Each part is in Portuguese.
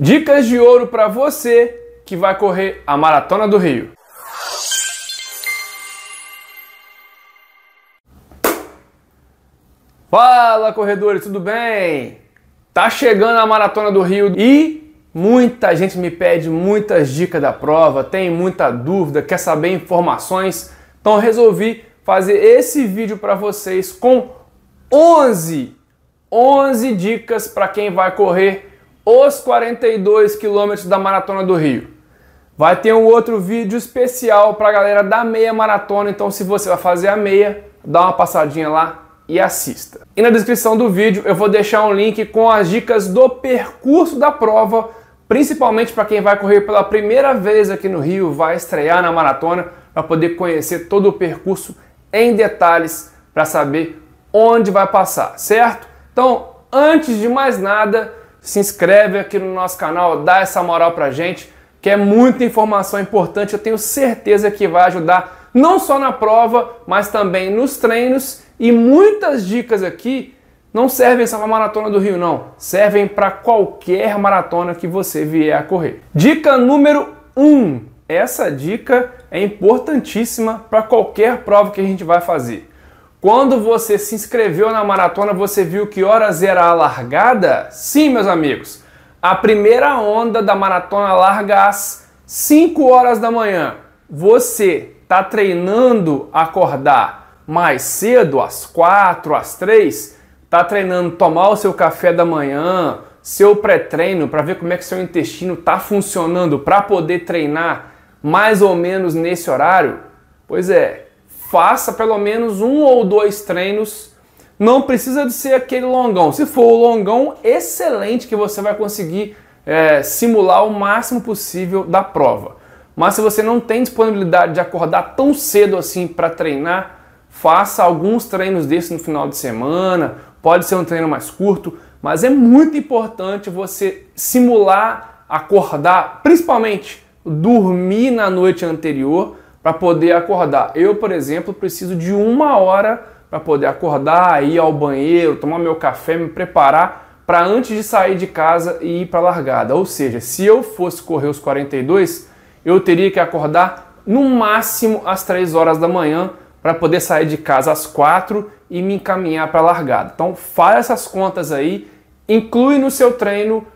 Dicas de ouro para você que vai correr a Maratona do Rio. Fala corredores, tudo bem? Tá chegando a Maratona do Rio e muita gente me pede muitas dicas da prova, tem muita dúvida, quer saber informações, então resolvi fazer esse vídeo para vocês com 11 11 dicas para quem vai correr os 42 quilômetros da Maratona do Rio. Vai ter um outro vídeo especial para a galera da meia maratona, então se você vai fazer a meia, dá uma passadinha lá e assista. E na descrição do vídeo eu vou deixar um link com as dicas do percurso da prova, principalmente para quem vai correr pela primeira vez aqui no Rio, vai estrear na maratona, para poder conhecer todo o percurso em detalhes para saber onde vai passar, certo? Então, antes de mais nada, se inscreve aqui no nosso canal, dá essa moral pra gente, que é muita informação importante, eu tenho certeza que vai ajudar não só na prova, mas também nos treinos e muitas dicas aqui não servem só para maratona do Rio não, servem para qualquer maratona que você vier a correr. Dica número 1. Um. Essa dica é importantíssima para qualquer prova que a gente vai fazer. Quando você se inscreveu na maratona, você viu que horas era a largada? Sim, meus amigos. A primeira onda da maratona larga às 5 horas da manhã. Você está treinando acordar mais cedo, às 4, às 3? Está treinando tomar o seu café da manhã, seu pré-treino, para ver como é que seu intestino está funcionando para poder treinar mais ou menos nesse horário? Pois é, faça pelo menos um ou dois treinos. Não precisa de ser aquele longão. Se for o longão, excelente que você vai conseguir é, simular o máximo possível da prova. Mas se você não tem disponibilidade de acordar tão cedo assim para treinar, faça alguns treinos desses no final de semana. Pode ser um treino mais curto, mas é muito importante você simular acordar, principalmente dormir na noite anterior para poder acordar. Eu, por exemplo, preciso de uma hora para poder acordar, ir ao banheiro, tomar meu café, me preparar para antes de sair de casa e ir para a largada. Ou seja, se eu fosse correr os 42, eu teria que acordar no máximo às 3 horas da manhã para poder sair de casa às 4 e me encaminhar para a largada. Então, faça essas contas aí, inclui no seu treino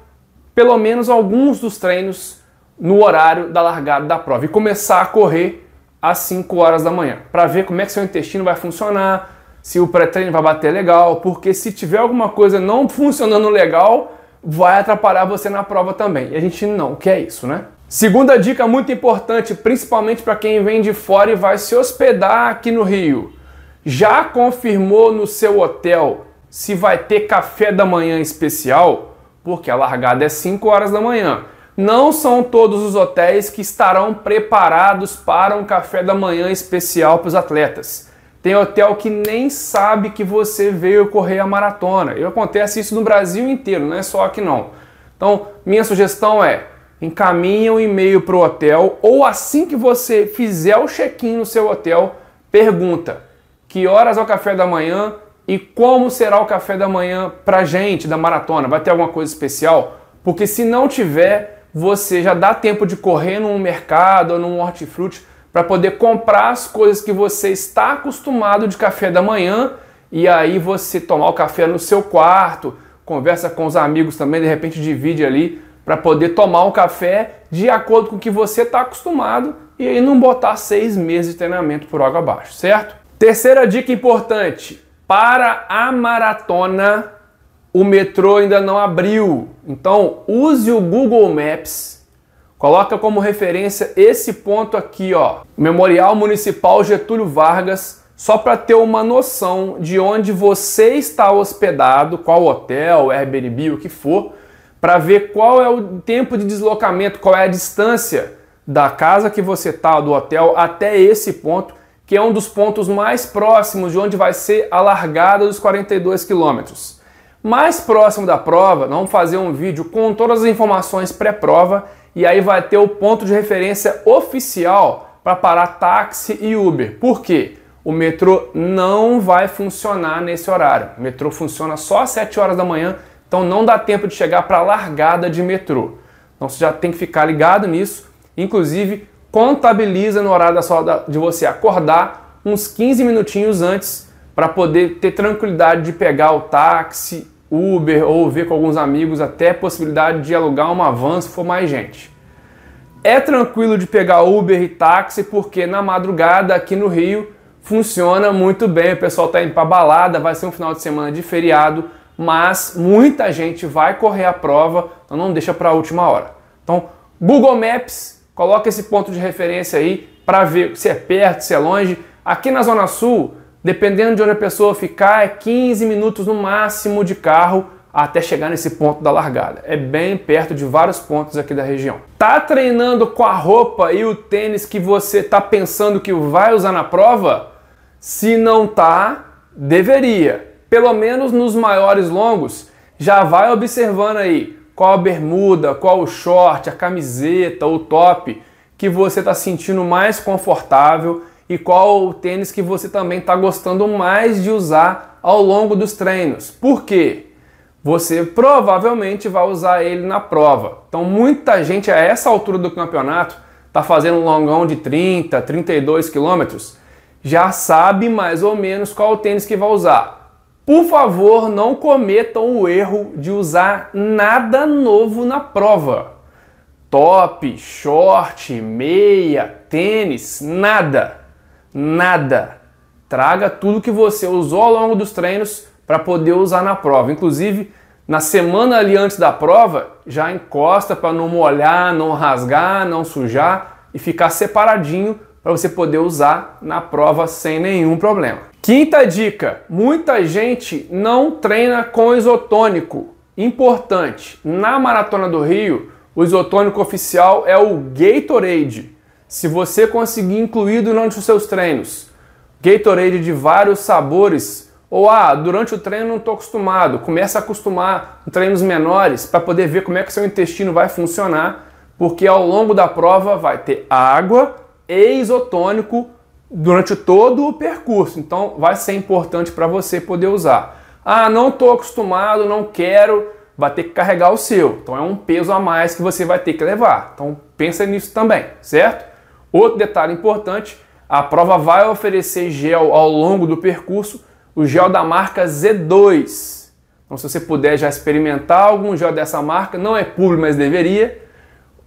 pelo menos alguns dos treinos no horário da largada da prova e começar a correr às 5 horas da manhã, para ver como é que seu intestino vai funcionar, se o pré-treino vai bater legal, porque se tiver alguma coisa não funcionando legal, vai atrapalhar você na prova também. E a gente não quer isso, né? Segunda dica muito importante, principalmente para quem vem de fora e vai se hospedar aqui no Rio. Já confirmou no seu hotel se vai ter café da manhã especial? Porque a largada é 5 horas da manhã não são todos os hotéis que estarão preparados para um café da manhã especial para os atletas. Tem hotel que nem sabe que você veio correr a maratona. E acontece isso no Brasil inteiro, não é só aqui não. Então, minha sugestão é: encaminhe um e-mail para o hotel ou assim que você fizer o check-in no seu hotel, pergunta: que horas é o café da manhã e como será o café da manhã para gente da maratona? Vai ter alguma coisa especial? Porque se não tiver, você já dá tempo de correr num mercado ou num hortifruti para poder comprar as coisas que você está acostumado de café da manhã e aí você tomar o café no seu quarto, conversa com os amigos também, de repente divide ali para poder tomar o café de acordo com o que você está acostumado e aí não botar seis meses de treinamento por água abaixo, certo? Terceira dica importante: para a maratona o metrô ainda não abriu. Então, use o Google Maps. Coloca como referência esse ponto aqui, ó, Memorial Municipal Getúlio Vargas, só para ter uma noção de onde você está hospedado, qual hotel, Airbnb, o que for, para ver qual é o tempo de deslocamento, qual é a distância da casa que você está, do hotel, até esse ponto, que é um dos pontos mais próximos de onde vai ser a largada dos 42 quilômetros. Mais próximo da prova, nós vamos fazer um vídeo com todas as informações pré-prova e aí vai ter o ponto de referência oficial para parar táxi e Uber. Por quê? O metrô não vai funcionar nesse horário. O metrô funciona só às 7 horas da manhã, então não dá tempo de chegar para a largada de metrô. Então você já tem que ficar ligado nisso. Inclusive, contabiliza no horário da sua, de você acordar uns 15 minutinhos antes para poder ter tranquilidade de pegar o táxi Uber ou ver com alguns amigos até a possibilidade de alugar uma van se for mais gente. É tranquilo de pegar Uber e táxi porque na madrugada aqui no Rio funciona muito bem, o pessoal está indo para balada, vai ser um final de semana de feriado, mas muita gente vai correr a prova, então não deixa para a última hora. Então, Google Maps, coloca esse ponto de referência aí para ver se é perto, se é longe. Aqui na Zona Sul, Dependendo de onde a pessoa ficar, é 15 minutos no máximo de carro até chegar nesse ponto da largada. É bem perto de vários pontos aqui da região. Tá treinando com a roupa e o tênis que você tá pensando que vai usar na prova? Se não tá, deveria. Pelo menos nos maiores longos, já vai observando aí qual a bermuda, qual o short, a camiseta, o top que você está sentindo mais confortável e qual o tênis que você também está gostando mais de usar ao longo dos treinos. Por quê? Você provavelmente vai usar ele na prova. Então, muita gente a essa altura do campeonato está fazendo um longão de 30, 32 quilômetros, já sabe mais ou menos qual o tênis que vai usar. Por favor, não cometam o erro de usar nada novo na prova. Top, short, meia, tênis, nada nada. Traga tudo que você usou ao longo dos treinos para poder usar na prova. Inclusive, na semana ali antes da prova, já encosta para não molhar, não rasgar, não sujar e ficar separadinho para você poder usar na prova sem nenhum problema. Quinta dica: muita gente não treina com isotônico. Importante, na maratona do Rio, o isotônico oficial é o Gatorade. Se você conseguir incluir durante os seus treinos Gatorade de vários sabores, ou ah, durante o treino não estou acostumado, começa a acostumar treinos menores para poder ver como é que seu intestino vai funcionar, porque ao longo da prova vai ter água e isotônico durante todo o percurso. Então vai ser importante para você poder usar. Ah, não estou acostumado, não quero, vai ter que carregar o seu. Então é um peso a mais que você vai ter que levar. Então pensa nisso também, certo? Outro detalhe importante, a prova vai oferecer gel ao longo do percurso, o gel da marca Z2. Então se você puder já experimentar algum gel dessa marca, não é público, mas deveria,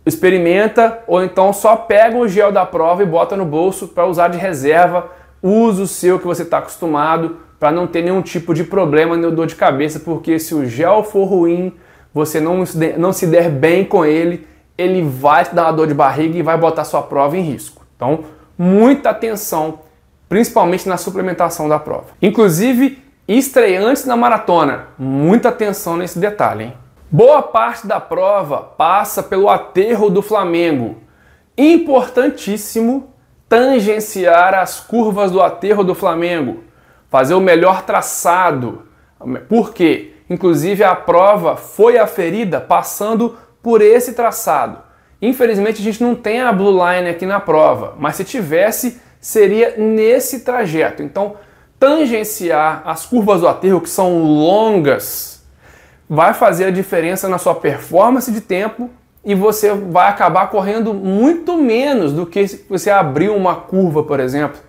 experimenta ou então só pega o gel da prova e bota no bolso para usar de reserva. Usa o seu que você está acostumado para não ter nenhum tipo de problema, nem dor de cabeça, porque se o gel for ruim, você não se der bem com ele, ele vai te dar uma dor de barriga e vai botar sua prova em risco. Então, muita atenção, principalmente na suplementação da prova. Inclusive, estreantes na maratona, muita atenção nesse detalhe. Hein? Boa parte da prova passa pelo aterro do Flamengo. Importantíssimo tangenciar as curvas do aterro do Flamengo, fazer o melhor traçado. Por quê? Inclusive a prova foi aferida passando por esse traçado. Infelizmente a gente não tem a Blue Line aqui na prova, mas se tivesse, seria nesse trajeto. Então, tangenciar as curvas do aterro, que são longas, vai fazer a diferença na sua performance de tempo e você vai acabar correndo muito menos do que se você abrir uma curva, por exemplo.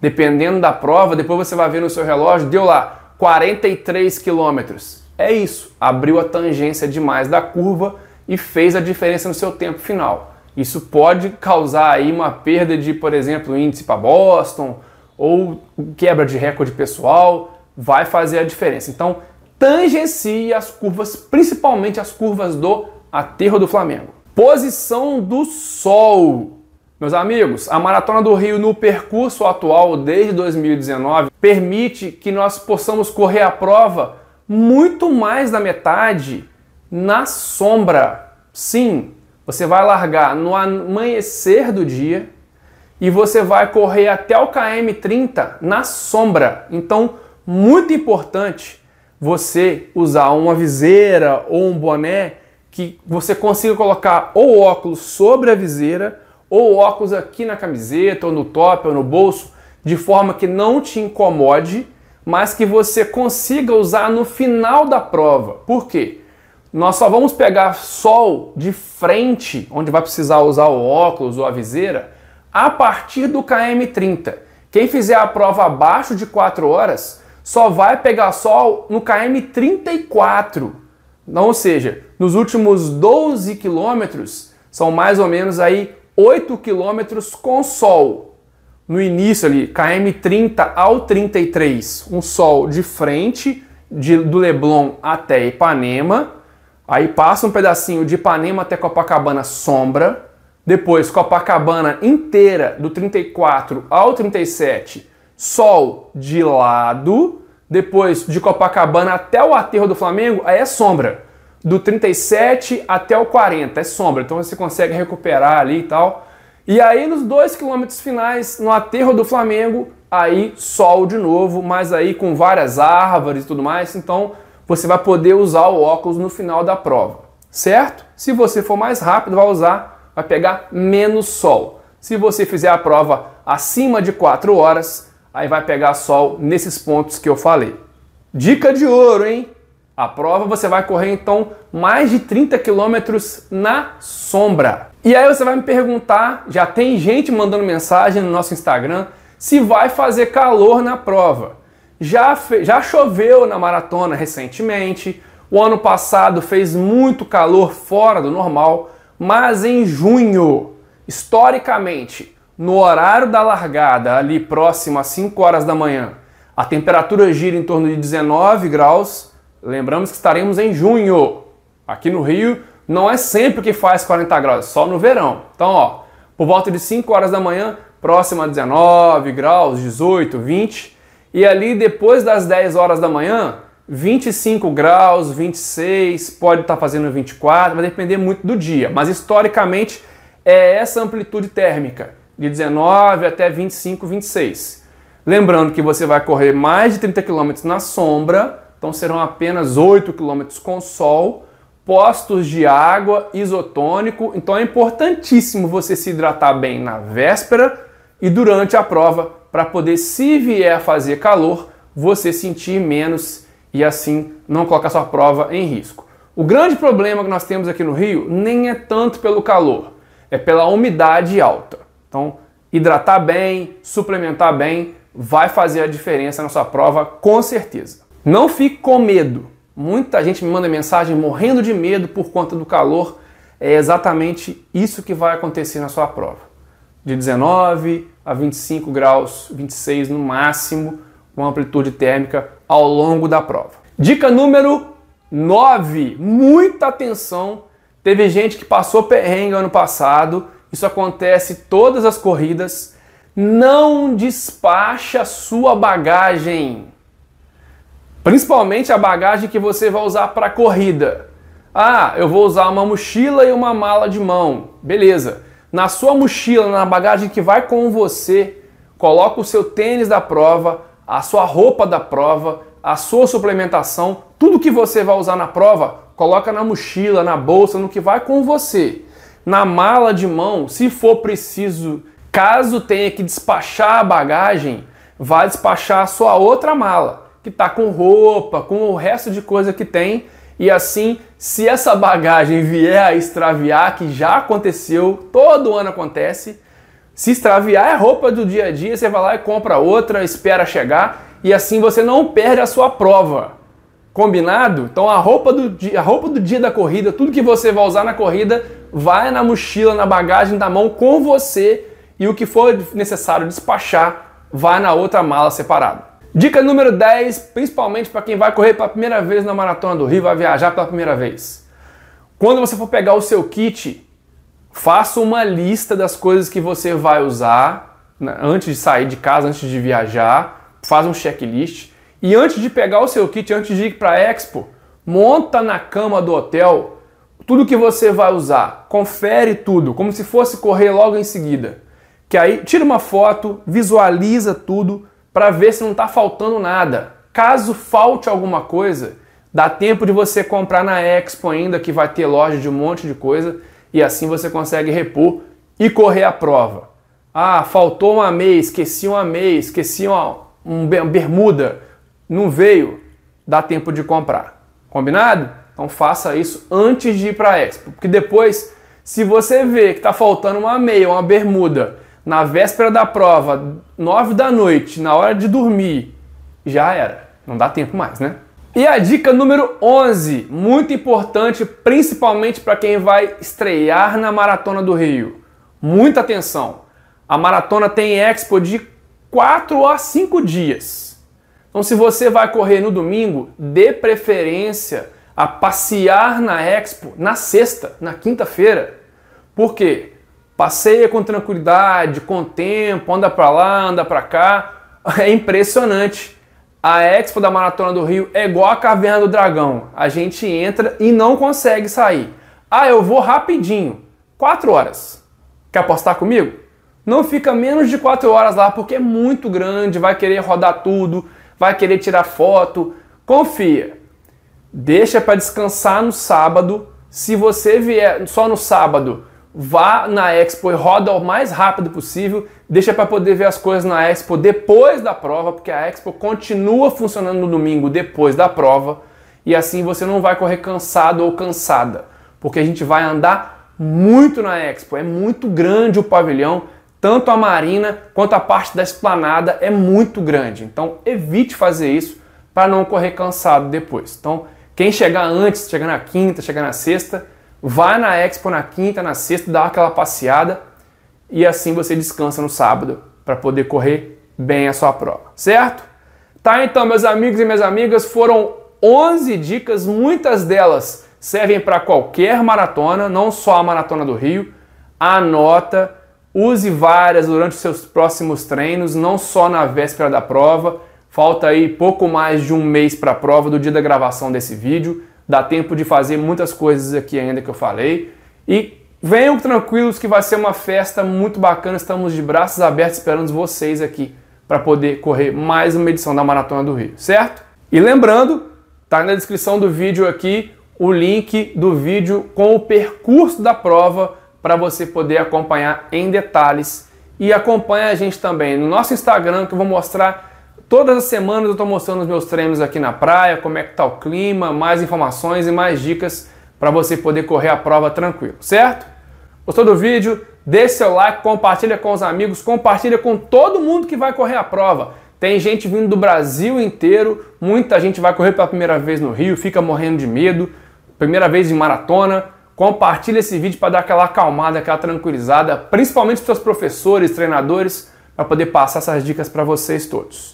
Dependendo da prova, depois você vai ver no seu relógio, deu lá 43 quilômetros. É isso, abriu a tangência demais da curva e fez a diferença no seu tempo final. Isso pode causar aí uma perda de, por exemplo, índice para Boston ou quebra de recorde pessoal, vai fazer a diferença. Então, tangencie as curvas, principalmente as curvas do aterro do Flamengo. Posição do Sol. Meus amigos, a Maratona do Rio no percurso atual desde 2019 permite que nós possamos correr a prova muito mais da metade na sombra. Sim, você vai largar no amanhecer do dia e você vai correr até o KM30 na sombra. Então, muito importante você usar uma viseira ou um boné que você consiga colocar ou óculos sobre a viseira ou óculos aqui na camiseta ou no top ou no bolso, de forma que não te incomode, mas que você consiga usar no final da prova. Por quê? Nós só vamos pegar sol de frente, onde vai precisar usar o óculos ou a viseira, a partir do KM30. Quem fizer a prova abaixo de 4 horas só vai pegar sol no KM34. Então, ou seja, nos últimos 12 quilômetros, são mais ou menos aí 8 quilômetros com sol. No início ali, KM30 ao 33, um sol de frente de, do Leblon até Ipanema Aí passa um pedacinho de Ipanema até Copacabana sombra, depois Copacabana inteira do 34 ao 37 sol de lado, depois de Copacabana até o aterro do Flamengo, aí é sombra. Do 37 até o 40 é sombra, então você consegue recuperar ali e tal. E aí nos dois quilômetros finais, no aterro do Flamengo, aí sol de novo, mas aí com várias árvores e tudo mais, então você vai poder usar o óculos no final da prova, certo? Se você for mais rápido, vai usar, vai pegar menos sol. Se você fizer a prova acima de 4 horas, aí vai pegar sol nesses pontos que eu falei. Dica de ouro, hein? A prova você vai correr então mais de 30 quilômetros na sombra. E aí você vai me perguntar, já tem gente mandando mensagem no nosso Instagram, se vai fazer calor na prova já, já choveu na maratona recentemente, o ano passado fez muito calor fora do normal, mas em junho, historicamente, no horário da largada, ali próximo às 5 horas da manhã, a temperatura gira em torno de 19 graus. Lembramos que estaremos em junho. Aqui no Rio não é sempre que faz 40 graus, é só no verão. Então, ó, por volta de 5 horas da manhã, próximo a 19 graus, 18, 20, e ali depois das 10 horas da manhã, 25 graus, 26, pode estar tá fazendo 24, vai depender muito do dia. Mas historicamente é essa amplitude térmica, de 19 até 25, 26. Lembrando que você vai correr mais de 30 km na sombra, então serão apenas 8 km com sol, postos de água, isotônico. Então é importantíssimo você se hidratar bem na véspera e durante a prova para poder, se vier a fazer calor, você sentir menos e assim não colocar sua prova em risco. O grande problema que nós temos aqui no Rio nem é tanto pelo calor, é pela umidade alta. Então, hidratar bem, suplementar bem, vai fazer a diferença na sua prova com certeza. Não fique com medo. Muita gente me manda mensagem morrendo de medo por conta do calor. É exatamente isso que vai acontecer na sua prova. De 19, a 25 graus, 26 no máximo, com amplitude térmica ao longo da prova. Dica número 9, muita atenção. Teve gente que passou perrengue ano passado, isso acontece todas as corridas. Não despacha sua bagagem. Principalmente a bagagem que você vai usar para corrida. Ah, eu vou usar uma mochila e uma mala de mão. Beleza. Na sua mochila, na bagagem que vai com você, coloca o seu tênis da prova, a sua roupa da prova, a sua suplementação, tudo que você vai usar na prova, coloca na mochila, na bolsa, no que vai com você. Na mala de mão, se for preciso, caso tenha que despachar a bagagem, vá despachar a sua outra mala, que está com roupa, com o resto de coisa que tem, e assim se essa bagagem vier a extraviar, que já aconteceu, todo ano acontece, se extraviar é roupa do dia a dia, você vai lá e compra outra, espera chegar e assim você não perde a sua prova. Combinado? Então a roupa do dia, a roupa do dia da corrida, tudo que você vai usar na corrida, vai na mochila, na bagagem da mão com você e o que for necessário despachar, vai na outra mala separada. Dica número 10, principalmente para quem vai correr pela primeira vez na Maratona do Rio, vai viajar pela primeira vez. Quando você for pegar o seu kit, faça uma lista das coisas que você vai usar né, antes de sair de casa, antes de viajar, faz um checklist. E antes de pegar o seu kit, antes de ir para a Expo, monta na cama do hotel tudo que você vai usar. Confere tudo, como se fosse correr logo em seguida. Que aí tira uma foto, visualiza tudo para ver se não está faltando nada. Caso falte alguma coisa, dá tempo de você comprar na Expo ainda, que vai ter loja de um monte de coisa, e assim você consegue repor e correr a prova. Ah, faltou uma meia, esqueci uma meia, esqueci uma, um bermuda, não veio, dá tempo de comprar. Combinado? Então faça isso antes de ir para a Expo, porque depois, se você vê que está faltando uma meia, uma bermuda na véspera da prova, 9 da noite, na hora de dormir, já era. Não dá tempo mais, né? E a dica número 11, muito importante, principalmente para quem vai estrear na Maratona do Rio. Muita atenção. A maratona tem expo de 4 a 5 dias. Então, se você vai correr no domingo, dê preferência a passear na expo na sexta, na quinta-feira. Por quê? Passeia com tranquilidade, com tempo, anda para lá, anda para cá. É impressionante. A Expo da Maratona do Rio é igual a Caverna do Dragão. A gente entra e não consegue sair. Ah, eu vou rapidinho. 4 horas. Quer apostar comigo? Não fica menos de 4 horas lá porque é muito grande, vai querer rodar tudo, vai querer tirar foto. Confia. Deixa para descansar no sábado. Se você vier só no sábado, vá na Expo e roda o mais rápido possível, deixa para poder ver as coisas na Expo depois da prova, porque a Expo continua funcionando no domingo depois da prova, e assim você não vai correr cansado ou cansada, porque a gente vai andar muito na Expo, é muito grande o pavilhão, tanto a marina quanto a parte da esplanada é muito grande. Então evite fazer isso para não correr cansado depois. Então, quem chegar antes, chegar na quinta, chegar na sexta, Vai na Expo na quinta, na sexta, dá aquela passeada e assim você descansa no sábado para poder correr bem a sua prova, certo? Tá então, meus amigos e minhas amigas, foram 11 dicas, muitas delas servem para qualquer maratona, não só a maratona do Rio. Anota, use várias durante os seus próximos treinos, não só na véspera da prova. Falta aí pouco mais de um mês para a prova do dia da gravação desse vídeo. Dá tempo de fazer muitas coisas aqui ainda que eu falei. E venham tranquilos que vai ser uma festa muito bacana. Estamos de braços abertos esperando vocês aqui para poder correr mais uma edição da Maratona do Rio, certo? E lembrando, tá na descrição do vídeo aqui o link do vídeo com o percurso da prova para você poder acompanhar em detalhes. E acompanha a gente também no nosso Instagram que eu vou mostrar Todas as semanas eu estou mostrando os meus treinos aqui na praia, como é que está o clima, mais informações e mais dicas para você poder correr a prova tranquilo, certo? Gostou do vídeo? Deixe seu like, compartilha com os amigos, compartilha com todo mundo que vai correr a prova. Tem gente vindo do Brasil inteiro, muita gente vai correr pela primeira vez no Rio, fica morrendo de medo, primeira vez de maratona. Compartilha esse vídeo para dar aquela acalmada, aquela tranquilizada, principalmente para os seus professores, treinadores, para poder passar essas dicas para vocês todos.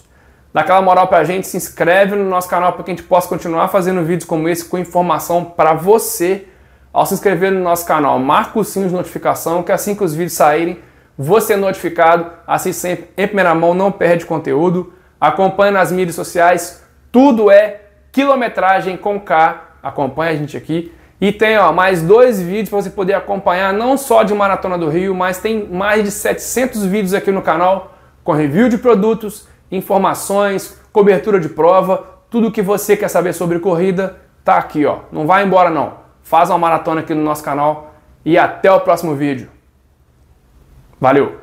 Dá aquela moral pra gente, se inscreve no nosso canal para que a gente possa continuar fazendo vídeos como esse com informação para você. Ao se inscrever no nosso canal, marca o sininho de notificação, que assim que os vídeos saírem, você é notificado, assim sempre em primeira mão, não perde conteúdo, acompanha nas mídias sociais, tudo é quilometragem com K, acompanha a gente aqui. E tem ó, mais dois vídeos para você poder acompanhar, não só de Maratona do Rio, mas tem mais de 700 vídeos aqui no canal com review de produtos, informações, cobertura de prova, tudo o que você quer saber sobre corrida, tá aqui, ó. Não vai embora não. Faz uma maratona aqui no nosso canal e até o próximo vídeo. Valeu!